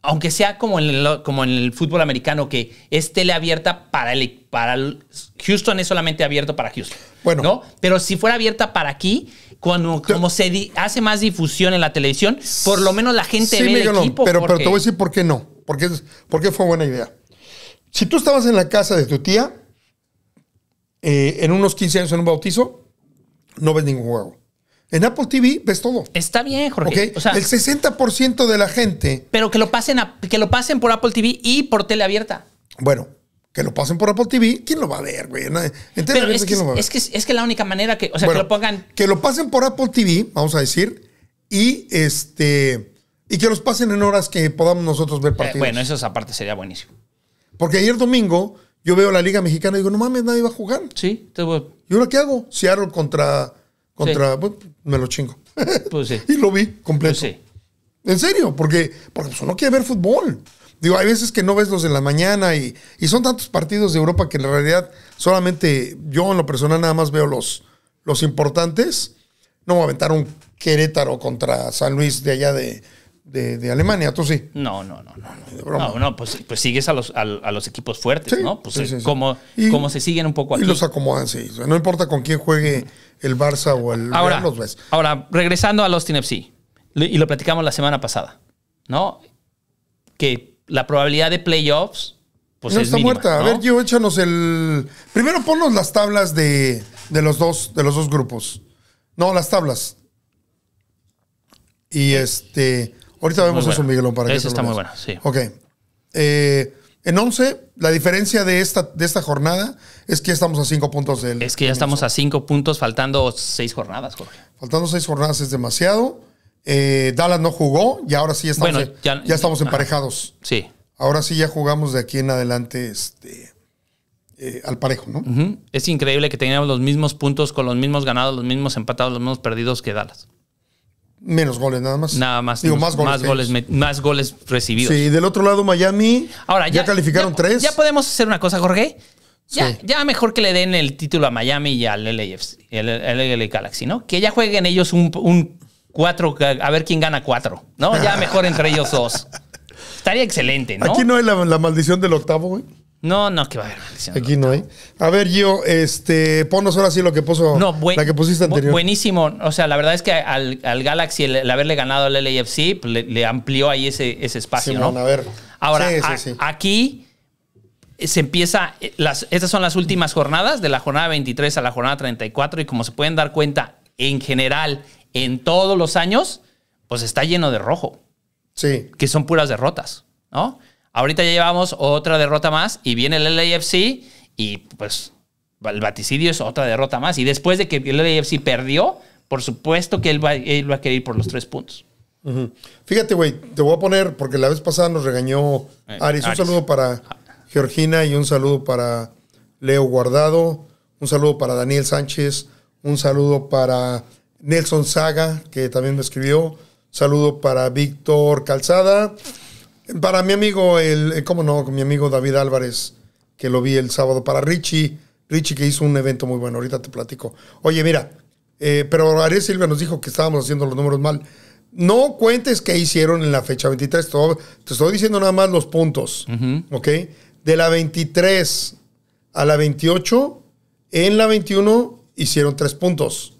aunque sea como en, el, fútbol americano, que es tele abierta para el, para Houston, es solamente abierto para Houston. Bueno. ¿no? Pero si fuera abierta para aquí, cuando como se hace más difusión en la televisión, por lo menos la gente ve pero, pero te voy a decir
por qué no. Porque, porque fue buena idea. Si tú estabas en la casa de tu tía, eh, en unos 15 años en un bautizo, no ves ningún juego. En Apple TV ves todo. Está bien, Jorge. el 60% de la gente. Pero que lo pasen que lo pasen por Apple TV y por tele abierta. Bueno, que lo pasen por Apple TV, ¿quién lo va a ver, güey? En es que, lo va a ver?
Es que, la única manera que, o sea, que lo
pongan. Que lo pasen por Apple TV, vamos a decir, y este. Y que los pasen en horas que podamos nosotros ver eh, partidos. bueno,
eso aparte sería buenísimo.
Porque ayer domingo yo veo la Liga Mexicana y digo, no mames, nadie va a jugar. Sí, te ¿Y ahora qué hago? Seattle contra contra, pues, me lo chingo. Pues sí. y lo vi completo. Pues en serio, porque, por pues, uno quiere ver fútbol. Digo, hay veces que no ves los de la mañana y, y, son tantos partidos de Europa que en realidad solamente yo en lo personal nada más veo los, los importantes. No voy a aventar un Querétaro contra San Luis de allá de, Alemania, tú sí. No, no, no, no. No,
no pues, pues sigues a los, a, los equipos fuertes, ¿no? Pues eh, como, como se siguen un poco aquí. Y los
acomodan, no importa con quién juegue el Barça o el ahora,
Ahora, regresando a Austin FC, y lo platicamos la semana pasada, ¿no? Que la probabilidad de playoffs
pues es está muerta. A ver, yo échanos el. Primero ponnos las tablas de, los dos, de los dos grupos. No, las tablas. Y este. Ahorita vemos eso, Miguelón, para que. Eso está muy bueno, sí. Ok. Eh, en 11, la diferencia de esta, de esta jornada es que ya estamos a cinco puntos del. Es que ya estamos a cinco
puntos, faltando seis jornadas, Jorge.
Faltando seis jornadas es demasiado. Eh, Dallas no jugó y ahora sí estamos, bueno, ya, estamos emparejados. sí. Ahora sí ya jugamos de aquí en adelante este, eh, al parejo, ¿no?
Es increíble que tengamos los mismos puntos con los mismos ganados, los mismos empatados, los mismos perdidos que Dallas.
Menos goles, nada más. Nada
más. Digo, más goles. Más goles, recibidos. Sí,
del otro lado, Miami. Ahora, ya, calificaron tres. Ya
podemos hacer una cosa, Jorge. Ya, ya mejor que le den el título a Miami y al LAFC, el, Galaxy, ¿no? Que ya jueguen
ellos un, un
cuatro, a ver quién gana cuatro, ¿no? Ya mejor entre ellos dos. Estaría excelente, ¿no? Aquí
no hay la, la maldición del octavo, güey.
No, no, que va a haber
maldición. Aquí no, hay. A ver, yo este, ponos ahora sí lo que puso. la que pusiste anterior.
Buenísimo. O sea, la verdad es que al, Galaxy, el, haberle ganado al LAFC, pues, le, amplió ahí ese, ese espacio. Sí, ¿no? a ver. Ahora, aquí eh, se empieza. Eh, las, estas son las últimas jornadas, de la jornada 23 a la jornada 34, y como se pueden dar cuenta, en general, en todos los años, pues está lleno de rojo. Sí. Que son puras derrotas, ¿no? Ahorita ya llevamos otra derrota más y viene el LAFC y pues el vaticidio es otra derrota más. Y después de que el LAFC perdió, por supuesto que él va, a querer ir por los tres puntos.
Fíjate, güey, te voy a poner, porque la vez pasada nos regañó eh, Aris. Un saludo para Georgina y un saludo para Leo Guardado. Un saludo para Daniel Sánchez. Un saludo para Nelson Saga, que también me escribió. Saludo para Víctor Calzada. Para mi amigo, el, eh, ¿cómo no? Mi amigo David Álvarez, que lo vi el sábado. Para Richie, Richie que hizo un evento muy bueno. Ahorita te platico. Oye, mira, eh, pero Ariel Silva nos dijo que estábamos haciendo los números mal. No cuentes qué hicieron en la fecha 23. te estoy diciendo nada más los puntos. ¿Ok? De la 23 a la 28, en la 21 hicieron tres puntos.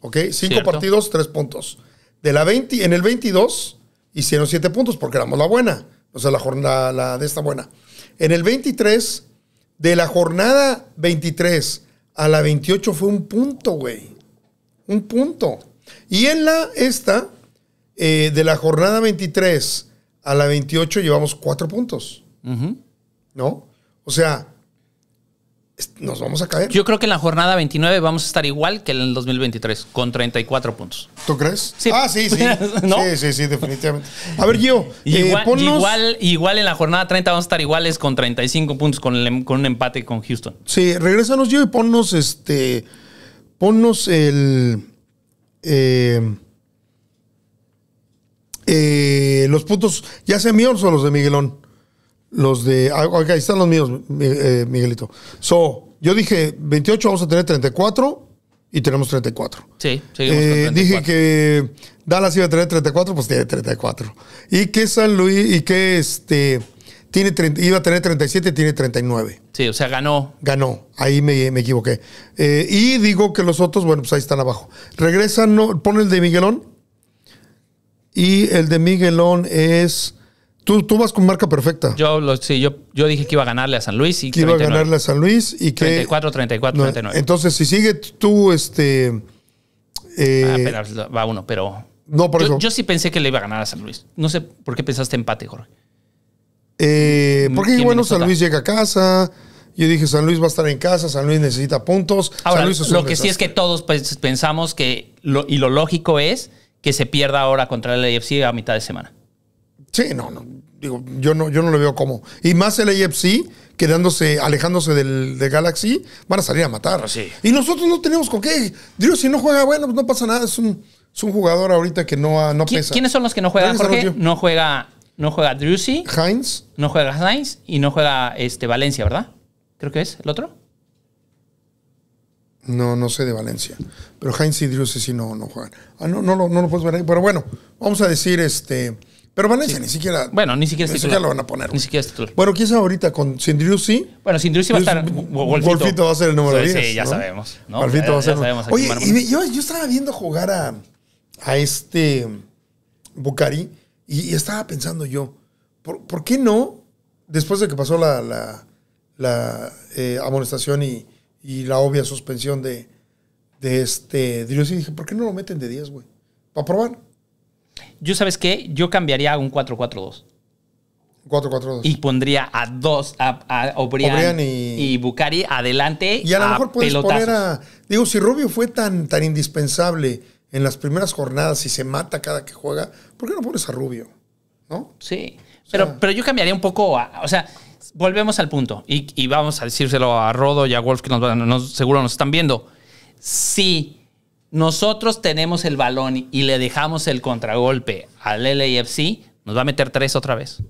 ¿Ok? Cinco partidos, tres puntos. De la 20, en el 22 hicieron siete puntos porque éramos la buena, o sea, la jornada de esta buena. En el 23, de la jornada 23 a la 28 fue un punto, güey. Un punto. Y en la esta, eh, de la jornada 23 a la 28 llevamos cuatro puntos. ¿No? O sea, nos vamos a caer.
Yo creo que en la jornada 29 vamos a estar igual que en el 2023, con 34 puntos.
¿Tú crees? Ah, sí, sí. Sí, sí, sí, definitivamente. A ver, Gio, eh, igual,
igual, en la jornada 30 vamos a estar iguales con 35 puntos, em, con, un empate con Houston.
Sí, regrésanos, Gio, y ponnos este. Ponnos el. Eh, eh, los puntos, ya se míos o los de Miguelón. Los de. Ah, ahí están los míos, eh, Miguelito. So, yo dije 28, vamos a tener 34 y tenemos 34. Sí, seguimos con eh, Dije que Dallas iba a tener 34, pues tiene 34. Y que San Luis, y que este. Tiene iba a tener 37, tiene 39. Sí, o sea, ganó. Ganó, ahí me, equivoqué. Eh, y digo que los otros, bueno, pues ahí están abajo. Regresan, no, pone el de Miguelón. Y el de Miguelón es Tú, vas con marca perfecta.
Yo, sí, yo, yo dije que iba a ganarle a San Luis. Y que iba a ganarle a San Luis y que... 34, 34,
Entonces, si sigue tú, este... Eh,
ah, va uno, pero... No, por yo, sí pensé que le iba a ganar a San Luis. No sé por qué pensaste empate, Jorge.
Eh, mm, porque bueno, San Luis llega a casa. Yo dije, San Luis va a estar en casa, San Luis necesita puntos. Ahora, lo que sí es que
todos pensamos que, lo, y lo lógico es que se pierda ahora contra el AFC a mitad de semana.
Sí, no, no. Digo, yo no, yo no lo veo como. Y más el AFC, quedándose, alejándose de Galaxy, van a salir a matar. Pues y nosotros no tenemos con qué. Digo, si no juega, bueno, pues no pasa nada. Es un, jugador ahorita que no, no pesa. ¿Quiénes son los que no juegan, Jorge?
No juega, no juega Drusy. Heinz. No juega Heinz y no juega este, Valencia, ¿verdad? Creo que es el otro.
No, no sé de Valencia. Pero Heinz y Drusy sí no, no juegan. Ah, no, no, no, no lo puedes ver ahí. Pero bueno, vamos a decir este. Pero van a ni siquiera. Bueno, ni siquiera ni siquiera lo van a poner. Ni siquiera es Bueno, ahorita con Sindrius sí. Bueno, Sindrius sí va a pues, estar. Golfito. va a ser el número 10. Sí, ya sabemos. ¿no? Golfito va a ser. Oye, y yo, yo, estaba viendo jugar a, a este mm, Bucari y, estaba pensando yo, ¿por, qué no? Después de que pasó la, la, la eh, amonestación y, y, la obvia suspensión de, de este Driussi, dije, ¿por qué no lo meten de 10, güey? Para probar yo sabes
qué, yo cambiaría a un 4-4-2.
4-4-2. Y
pondría a dos, a, O'Brien, y, Bucari adelante. Y a lo mejor puedes poner a.
Digo, si Rubio fue tan, tan indispensable en las primeras jornadas y se mata cada que juega, ¿por qué no pones a Rubio?
¿No? Sí. pero, pero yo cambiaría un poco. o sea, volvemos al punto. Y, vamos a decírselo a Rodo y a Wolf, que nos, seguro nos están viendo. Sí nosotros tenemos el balón y le dejamos el contragolpe al LAFC, nos va a meter tres otra vez.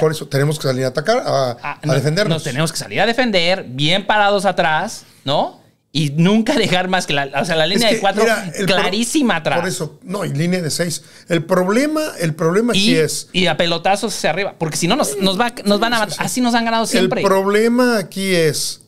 Por eso tenemos que salir a atacar, a, ah, defendernos. Nos tenemos que
salir a defender, bien parados atrás, ¿no? Y nunca dejar más que la, línea de cuatro clarísima atrás. Por
eso, no, y línea de seis. El problema, el problema aquí es.
Y a pelotazos hacia arriba, porque si no nos, nos van a Así nos han ganado siempre. El
problema aquí es.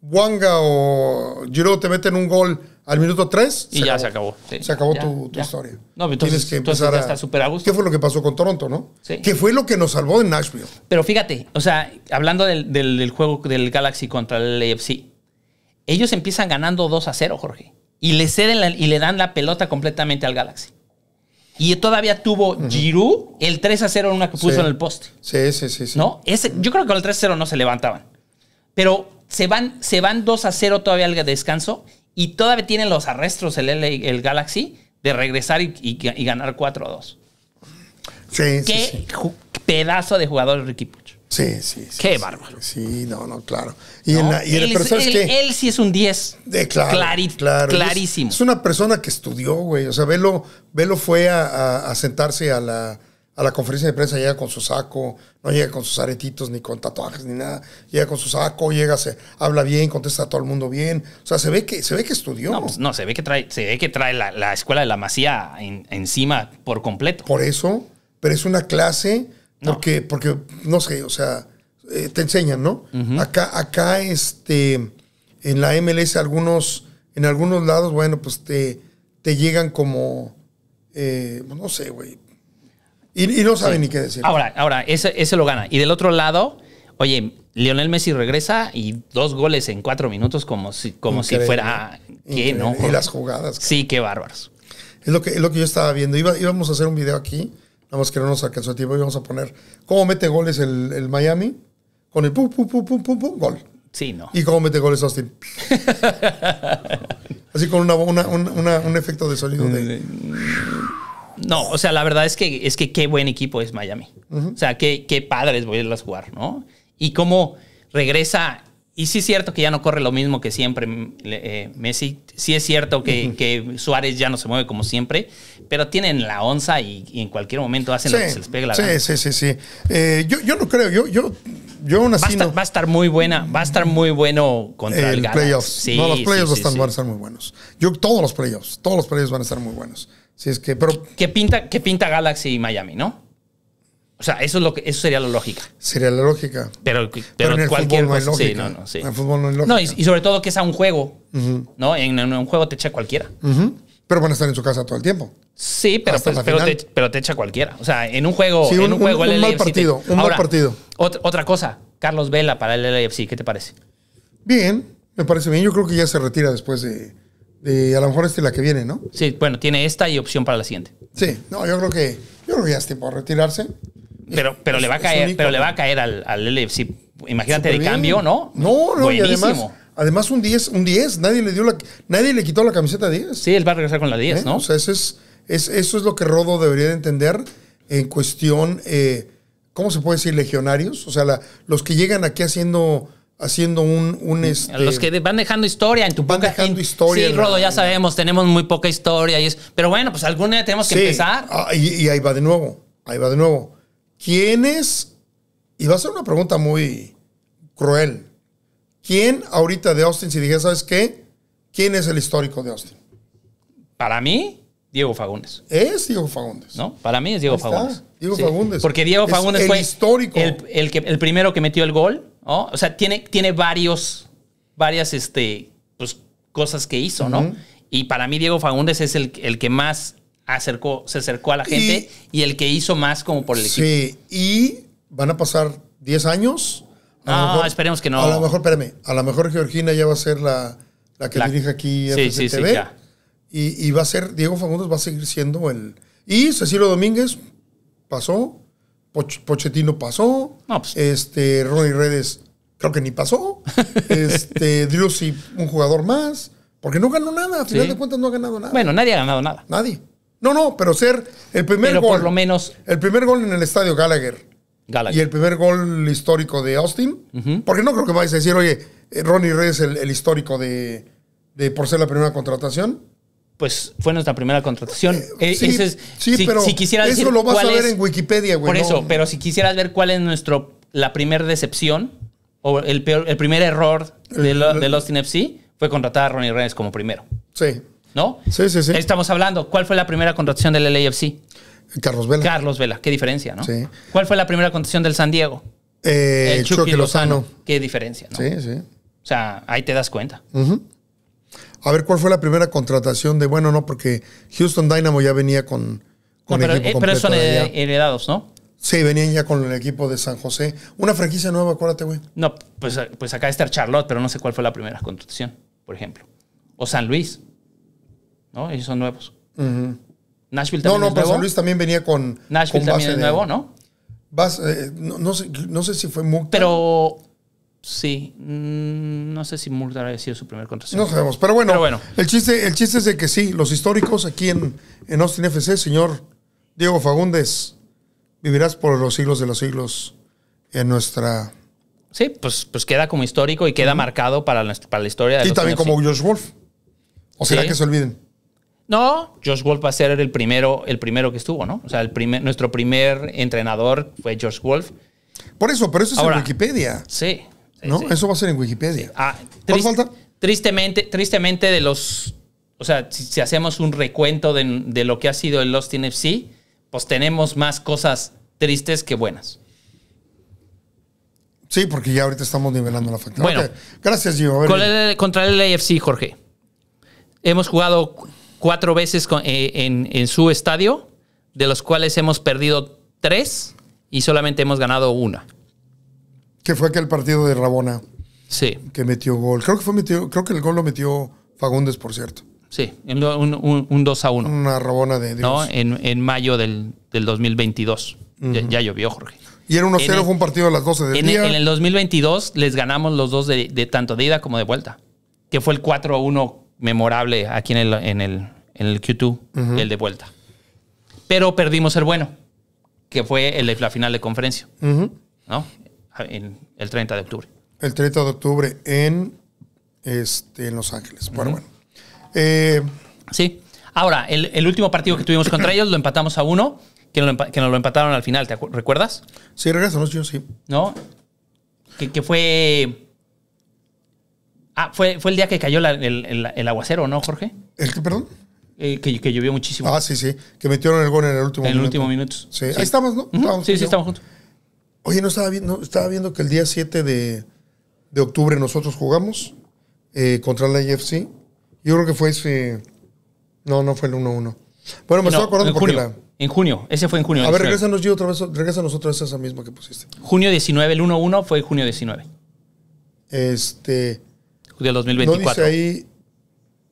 Wanga o Giro te meten un gol al minuto 3 y ya se acabó. Se acabó tu, historia. No, pues, entonces, Tienes que empezar ya está super a ¿Qué fue lo que pasó con Toronto, no? Sí. ¿Qué fue lo que nos salvó en Nashville? Pero fíjate, o sea,
hablando del, juego del Galaxy contra el AFC, ellos empiezan ganando 2 a 0, Jorge. Y le ceden y le dan la pelota completamente al Galaxy. Y todavía tuvo Giroud el 3 a 0 en una que puso en el poste.
Sí, sí, sí. sí. yo
creo que con el 3 a 0 no se levantaban. Pero se van, se van 2 a 0 todavía al descanso y todavía tienen los arrestos el, Galaxy de regresar y, ganar 4-2. Sí,
Qué sí, Qué pedazo de jugador Ricky Puch. Sí, sí, sí. Qué bárbaro. Sí, no, no, claro. Y, en y él, el, es, que,
él, sí es un 10.
Eh, claro, Clarísimo. Es, una persona que estudió, güey. O sea, Velo, fue a sentarse a la a la conferencia de prensa llega con su saco, no llega con sus aretitos ni con tatuajes ni nada, llega con su saco, llega, se habla bien, contesta a todo el mundo bien, o sea, se ve que se ve que estudió. No,
no se ve que trae, se ve que trae la, escuela de la Masía encima por completo.
Por eso, pero es una clase porque no. porque no sé, o sea, eh, te enseñan, ¿no? Acá acá este en la MLS algunos en algunos lados, bueno, pues te te llegan como eh, no sé, güey, y, no sabe ni qué decir. Ahora,
ahora ese, lo gana. Y del otro lado, oye, Lionel Messi regresa y dos goles en cuatro minutos como si, como si fuera... ¿Qué, no? las
jugadas. Sí, qué bárbaros. Es lo que, lo que yo estaba viendo. Iba, íbamos a hacer un video aquí, nada más que no nos alcanzó el tiempo, íbamos a poner cómo mete goles el, Miami con el pum, pum, pum, pum, pum, pum, gol. Sí, no. Y cómo mete goles Austin. Así con un efecto de sonido de... Mm
no, o sea, la verdad es que, es que qué buen equipo es Miami. O sea, qué, qué padres voy a irlas jugar, ¿no? Y cómo regresa. Y sí es cierto que ya no corre lo mismo que siempre mm, eh, Messi. Sí es cierto que, Suárez ya no se mueve como siempre, pero tienen la onza y, en cualquier
momento hacen lo que se les pega la sí, Sí, sí, sí. Eh, yo, no creo, yo, yo yo aún va, a estar, muy buena, va a estar muy bueno contra el, el Playoffs. Sí, los playoffs van a estar muy buenos.
Yo todos los playoffs, todos los playoffs van a estar muy buenos es que. Pero, ¿Qué, pinta, pinta Galaxy y Miami, no? O sea, eso, es lo que, eso sería la lógica.
Sería la lógica. Pero, pero, en el cualquier fútbol no hay no, En fútbol no
y, sobre todo que sea un juego. ¿no? En, un juego te echa cualquiera. Pero van
a estar en su casa todo el tiempo. Sí, pero, pues,
te, echa cualquiera. O sea, en un juego. en un, juego, un, partido. Un partido. Otra, cosa. Carlos Vela para el LAFC. ¿Qué te parece?
Bien. Me parece bien. Yo creo que ya se retira después de y a lo mejor es la que viene, ¿no?
Sí, bueno, tiene esta y opción para la siguiente.
Sí, no, yo creo que, yo creo que ya es tiempo de retirarse.
Pero, pero le va a caer, pero le va a caer al, al Imagínate de cambio, ¿no? No, no, Y además,
además, un 10, un 10, nadie le dio la, nadie le quitó la camiseta 10. Sí, él va a regresar con la 10, ¿Eh? ¿no? O sea, eso es, eso es lo que Rodo debería de entender en cuestión, eh, ¿cómo se puede decir? Legionarios. O sea, los que llegan aquí haciendo haciendo un... un este, los que
van dejando historia en tu Van dejando historia. Sí, Rodo, ya sabemos, tenemos muy poca historia. Y pero bueno, pues alguna vez tenemos que empezar.
Ah, y, ahí va de nuevo, ahí va de nuevo. es? Y va a ser una pregunta muy cruel. ¿Quién ahorita de Austin, si dije, ¿sabes qué? ¿Quién es el histórico de Austin?
Para mí, Diego Fagundes.
Es Diego Fagundes.
¿No? Para mí es Diego Fagundes.
Diego Fagundes. Porque Diego Fagundes fue el, histórico.
el, que, el primero que metió el gol o sea, tiene, tiene varios, varias este, pues, cosas que hizo, ¿no? Y para mí Diego Fagundes es el, que más acercó, se acercó a la gente y, el que hizo más como por el equipo.
Sí, y van a pasar 10 años. No, esperemos que no. A lo mejor, espérame, a lo mejor Georgina ya va a ser la, que dirige aquí sí, sí, sí, Y, y, va a ser, Diego Fagundes va a seguir siendo el... Y Cecilio Domínguez pasó, Pochetino Pochettino pasó. Pues. Este, Ronnie Redes creo que ni pasó. este, y un jugador más. Porque no ganó nada, a final de cuentas no ha ganado nada. Bueno, nadie ha ganado nada. Nadie. No, no, pero ser el primer gol. lo menos. El primer gol en el estadio Gallagher. Y el primer gol histórico de Austin. Porque no creo que vayas a decir, oye, eh, Ronnie Redes, el, histórico de por ser la primera contratación
pues fue nuestra primera contratación. Eh, eh, sí si, pero eso lo vas a ver en
Wikipedia, güey. Por eso,
pero si quisieras ver cuál es nuestro la primera decepción o el peor, el primer error de, eh, FC fue contratar a Ronnie Reyes como primero. Sí. ¿No? Sí, sí, sí. Estamos hablando. ¿Cuál fue la primera contratación del LAFC? Carlos Vela. Carlos Vela, qué diferencia, ¿no? Sí. ¿Cuál fue la primera contratación del San Diego?
el Chucky, Lozano.
Qué diferencia, ¿no? Sí, sí. O sea, ahí te das cuenta.
Ajá. A ver, ¿cuál fue la primera contratación de, bueno, no, porque Houston Dynamo ya venía con... con pero, equipo eh, completo. son heredados, ¿no? Sí, venían ya con el equipo de San José. Una franquicia nueva, acuérdate, güey. No,
pues, pues acá está Charlotte, pero no sé cuál fue la primera contratación, por ejemplo. O San Luis, ¿no? Ellos son nuevos. Nashville también No, no, pero San Luis
también venía con... Nashville también es nuevo, eh, ¿no? no, sé, no, sé, si fue muy... Pero
Sí, mm, no sé si Mulder ha sido su primer contraseña. No sabemos, pero
bueno, El, chiste, el chiste es de que sí, los históricos aquí en, en Austin FC, señor Diego Fagundes, vivirás por los siglos de los siglos en nuestra...
Sí, pues, pues queda como histórico y queda marcado para la, para la historia. y también como Josh Wolf. ¿O será que se
olviden? No,
Josh Wolf va a ser el primero, el primero que estuvo, ¿no? O sea, el primer, nuestro primer entrenador fue George Wolf.
Por eso, pero eso es en
Wikipedia. Sí,
¿No? Eso va a ser en Wikipedia.
Ah, tristemente, tristemente de los... O sea, si, hacemos un recuento de, lo que ha sido el Lost in FC, pues tenemos más cosas tristes que buenas.
Sí, porque ya ahorita estamos nivelando la factura. Bueno, gracias, Gio. contra el eh. AFC, Jorge. Hemos
jugado cuatro veces eh, en, su estadio, de los cuales hemos perdido tres y solamente hemos ganado una.
Que fue aquel partido de Rabona. Sí. Que metió gol. Creo que fue creo que el gol lo metió Fagundes, por cierto. Sí, un, un, 2 a 1. Una rabona de ¿no?
En, mayo del, 2022. ya, llovió, Jorge. Y era 1-0, fue un
partido a las 12 del en El, en el
2022 les ganamos los dos de, tanto de ida como de vuelta. Que fue el 4-1 memorable aquí en el, en el, en el Q2, el de vuelta. Pero perdimos el bueno, que fue el, la final de conferencia.
¿no?
el 30 de octubre.
El 30 de octubre en, este, en Los Ángeles. Bueno, bueno. Eh, sí. Ahora, el, último partido que tuvimos contra ellos lo empatamos a uno, que, nos
lo empataron al final, ¿te recuerdas? Sí, los yo, sí. ¿No? Que, fue... Ah, fue, el día que cayó el, aguacero, ¿no, Jorge? ¿El eh, que, perdón?
que, llovió muchísimo. Ah, sí, sí. Que metieron el gol en el último en minuto. En el último minuto. Sí. Ahí estamos, ¿no? sí, sí, estamos juntos. Oye, no estaba viendo, que el día 7 de, octubre nosotros jugamos eh, contra la IFC. Yo creo que fue ese. No, no fue el 1-1. Bueno, me estaba acordando porque la.
En junio, ese fue en junio. A ver, regrésanos,
yo otra vez, regrésanos otra vez a esa misma que pusiste.
Junio 19, el 1-1 fue junio 19.
Este. Del 2024. ¿No dice ahí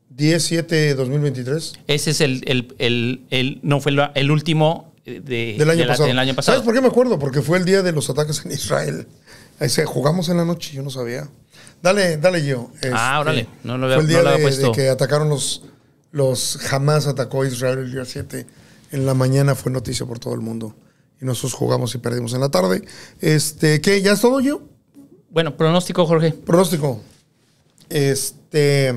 10 7 2023?
Ese es el no, fue el, último eh, del, año pasado. ¿Sabes por
qué me acuerdo? Porque fue el día de los ataques en Israel. se jugamos en la noche, yo no sabía. Dale, dale, yo. ah, este, órale. No lo había, fue el día de, que atacaron los, los. Jamás atacó Israel el día 7. En la mañana fue noticia por todo el mundo. Y nosotros jugamos y perdimos en la tarde. Este, ¿Qué? ¿Ya es todo, yo? Bueno, pronóstico, Jorge. Pronóstico. Este.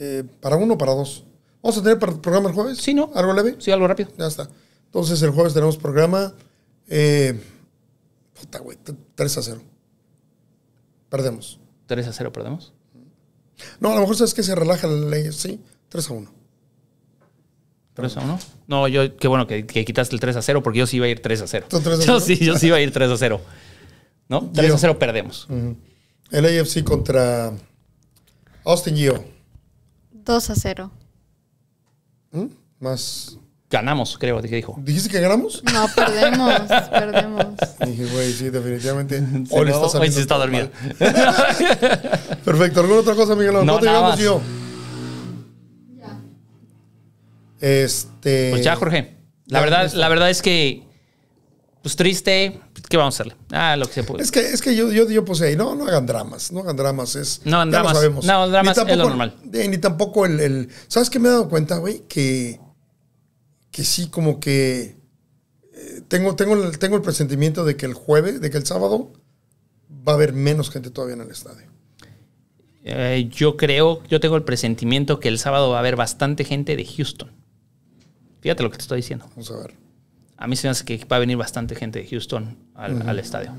Eh, para uno o para dos. ¿Vamos a tener programa el jueves? Sí, ¿no? ¿Algo leve? Sí, algo rápido. Ya está. Entonces el jueves tenemos programa. Eh, puta, güey, 3 a 0. Perdemos. 3 a 0, perdemos. No, a lo mejor sabes que se relaja la ley, sí, 3 a 1.
3 a 1. No, yo, qué bueno que, quitaste el 3 a 0 porque yo sí iba a ir 3 a 0. Yo sí, yo sí iba a ir 3 a 0.
¿No? 3 a 0 perdemos. El AFC contra Austin Gio. 2 a 0. ¿Mm? Más. Ganamos, creo, que dijo. ¿Dijiste que ganamos? No, perdemos, perdemos. Dije, güey, sí, definitivamente. Hoy no, está, está dormido. Perfecto. ¿Alguna otra cosa, Miguel? No, te nada yo. Ya. Este. Pues ya, Jorge. La verdad, la verdad
es que, pues triste, ¿Qué vamos a hacerle? Ah, lo que se puede. Es que,
es que yo, yo, yo pues, ahí no, no hagan dramas, no hagan dramas, es. No dramas. sabemos. No, dramas es lo normal. ni tampoco el, el, ¿Sabes qué me he dado cuenta, güey? Que, que sí, como que. Eh, tengo, tengo, el, tengo el presentimiento de que el jueves, de que el sábado, va a haber menos gente todavía en el estadio.
Eh, yo creo, yo tengo el presentimiento que el sábado va a haber bastante gente de Houston. Fíjate lo que te estoy diciendo. Vamos a ver a mí se me hace que va a venir bastante gente de Houston al, estadio.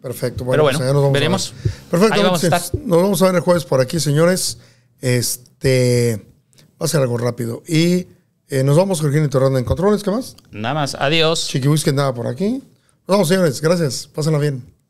Perfecto. Bueno, Pero bueno, vamos veremos. Perfecto. Nos vamos a ver el jueves por aquí, señores. Este, va a ser algo rápido. Y eh, nos vamos, y Torranda en controles. ¿Qué más? Nada más. Adiós. Chiquibuisque que nada por aquí. Nos vamos, señores. Gracias. Pásenla bien.